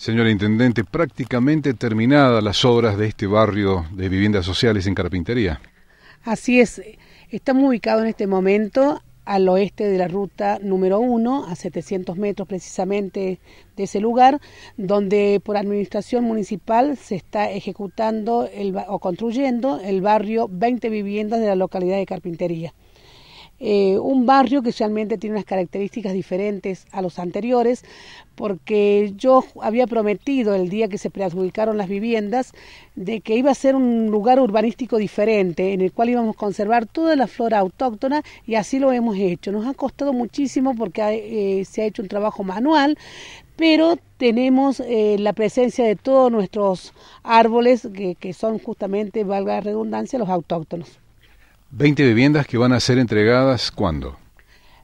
Señor Intendente, prácticamente terminadas las obras de este barrio de viviendas sociales en Carpintería. Así es, estamos ubicados en este momento al oeste de la ruta número uno, a 700 metros precisamente de ese lugar, donde por administración municipal se está ejecutando o construyendo el barrio 20 viviendas de la localidad de Carpintería. Eh, un barrio que realmente tiene unas características diferentes a los anteriores, porque yo había prometido el día que se preadjudicaron las viviendas de que iba a ser un lugar urbanístico diferente, en el cual íbamos a conservar toda la flora autóctona y así lo hemos hecho. Nos ha costado muchísimo porque eh, se ha hecho un trabajo manual, pero tenemos eh, la presencia de todos nuestros árboles que, que son justamente, valga la redundancia, los autóctonos. 20 viviendas que van a ser entregadas cuándo?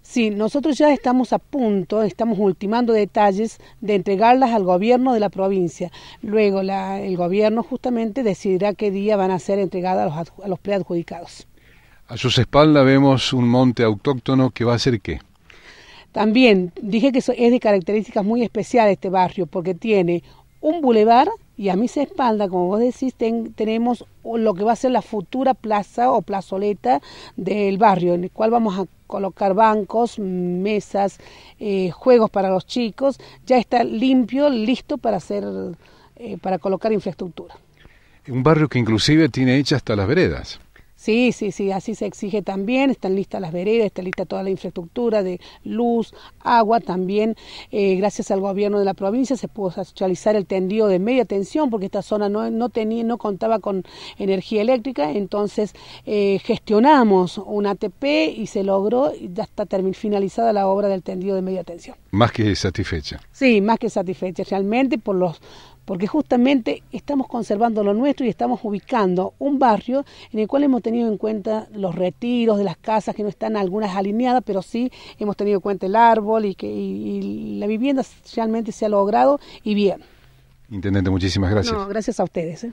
Sí, nosotros ya estamos a punto, estamos ultimando detalles de entregarlas al gobierno de la provincia. Luego el gobierno justamente decidirá qué día van a ser entregadas a los, a los preadjudicados. A sus espaldas vemos un monte autóctono que va a ser qué? También dije que es de características muy especiales este barrio porque tiene un bulevar y a se espaldas, como vos decís, tenemos lo que va a ser la futura plaza o plazoleta del barrio, en el cual vamos a colocar bancos, mesas, eh, juegos para los chicos. Ya está limpio, listo para hacer, eh, para colocar infraestructura. Un barrio que inclusive tiene hecha hasta las veredas. Sí, sí, sí, así se exige también. Están listas las veredas, está lista toda la infraestructura de luz, agua también. Eh, gracias al gobierno de la provincia se pudo socializar el tendido de media tensión porque esta zona no, tenía, no contaba con energía eléctrica. Entonces eh, gestionamos un ATP y se logró. Y ya está finalizada la obra del tendido de media tensión. Más que satisfecha. Sí, más que satisfecha realmente por los porque justamente estamos conservando lo nuestro y estamos ubicando un barrio en el cual hemos tenido en cuenta los retiros de las casas que no están algunas alineadas, pero sí hemos tenido en cuenta el árbol y que y, la vivienda realmente se ha logrado y bien. Intendente, muchísimas gracias. gracias a ustedes. ¿eh?